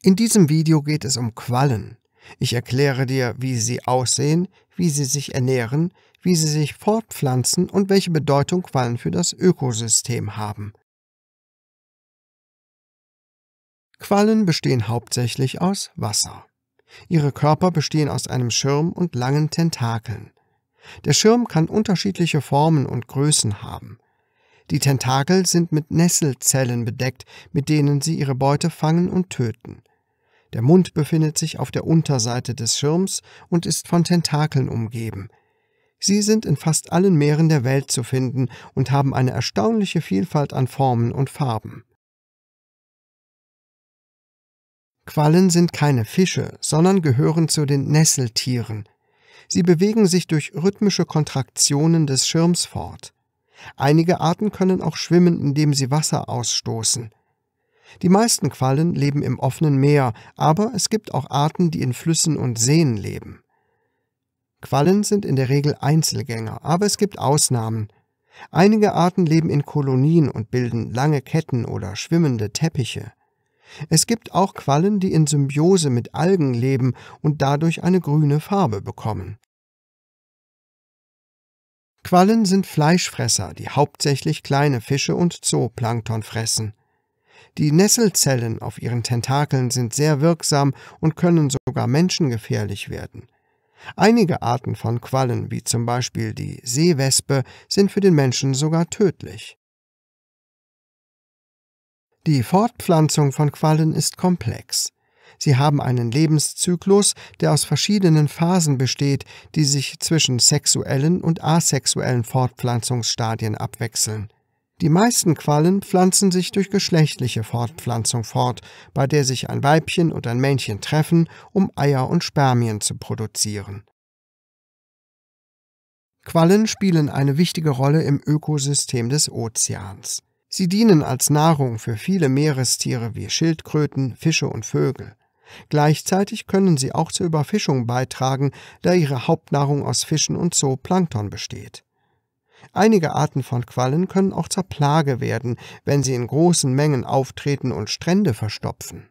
In diesem Video geht es um Quallen. Ich erkläre dir, wie sie aussehen, wie sie sich ernähren, wie sie sich fortpflanzen und welche Bedeutung Quallen für das Ökosystem haben. Quallen bestehen hauptsächlich aus Wasser. Ihre Körper bestehen aus einem Schirm und langen Tentakeln. Der Schirm kann unterschiedliche Formen und Größen haben. Die Tentakel sind mit Nesselzellen bedeckt, mit denen sie ihre Beute fangen und töten. Der Mund befindet sich auf der Unterseite des Schirms und ist von Tentakeln umgeben. Sie sind in fast allen Meeren der Welt zu finden und haben eine erstaunliche Vielfalt an Formen und Farben. Quallen sind keine Fische, sondern gehören zu den Nesseltieren. Sie bewegen sich durch rhythmische Kontraktionen des Schirms fort. Einige Arten können auch schwimmen, indem sie Wasser ausstoßen. Die meisten Quallen leben im offenen Meer, aber es gibt auch Arten, die in Flüssen und Seen leben. Quallen sind in der Regel Einzelgänger, aber es gibt Ausnahmen. Einige Arten leben in Kolonien und bilden lange Ketten oder schwimmende Teppiche. Es gibt auch Quallen, die in Symbiose mit Algen leben und dadurch eine grüne Farbe bekommen. Quallen sind Fleischfresser, die hauptsächlich kleine Fische und Zooplankton fressen. Die Nesselzellen auf ihren Tentakeln sind sehr wirksam und können sogar menschengefährlich werden. Einige Arten von Quallen, wie zum Beispiel die Seewespe, sind für den Menschen sogar tödlich. Die Fortpflanzung von Quallen ist komplex. Sie haben einen Lebenszyklus, der aus verschiedenen Phasen besteht, die sich zwischen sexuellen und asexuellen Fortpflanzungsstadien abwechseln. Die meisten Quallen pflanzen sich durch geschlechtliche Fortpflanzung fort, bei der sich ein Weibchen und ein Männchen treffen, um Eier und Spermien zu produzieren. Quallen spielen eine wichtige Rolle im Ökosystem des Ozeans. Sie dienen als Nahrung für viele Meerestiere wie Schildkröten, Fische und Vögel. Gleichzeitig können sie auch zur Überfischung beitragen, da ihre Hauptnahrung aus Fischen und Zooplankton besteht. Einige Arten von Quallen können auch zur Plage werden, wenn sie in großen Mengen auftreten und Strände verstopfen